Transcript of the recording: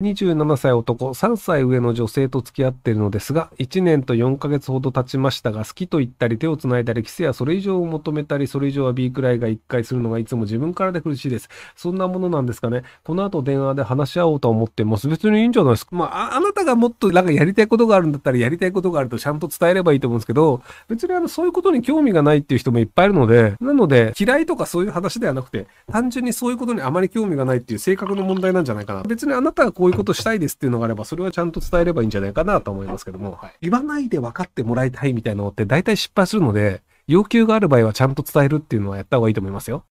27歳男、3歳上の女性と付き合っているのですが、1年と4ヶ月ほど経ちましたが、好きと言ったり手を繋いだり、キスやそれ以上を求めたり、それ以上は B くらいが1回するのがいつも自分からで苦しいです。そんなものなんですかね。この後電話で話し合おうと思ってます。別にいいんじゃないですか。まあ、あなたがもっとなんかやりたいことがあるんだったら、やりたいことがあるとちゃんと伝えればいいと思うんですけど、別にあの、そういうことに興味がないっていう人もいっぱいいるので、なので、嫌いとかそういう話ではなくて、単純にそういうことにあまり興味がないっていう性格の問題なんじゃないかな。別にあなたがこうこういうことしたいですっていうのがあれば、それはちゃんと伝えればいいんじゃないかなと思いますけども、はい、言わないで分かってもらいたいみたいなのって大体失敗するので、要求がある場合はちゃんと伝えるっていうのはやった方がいいと思いますよ。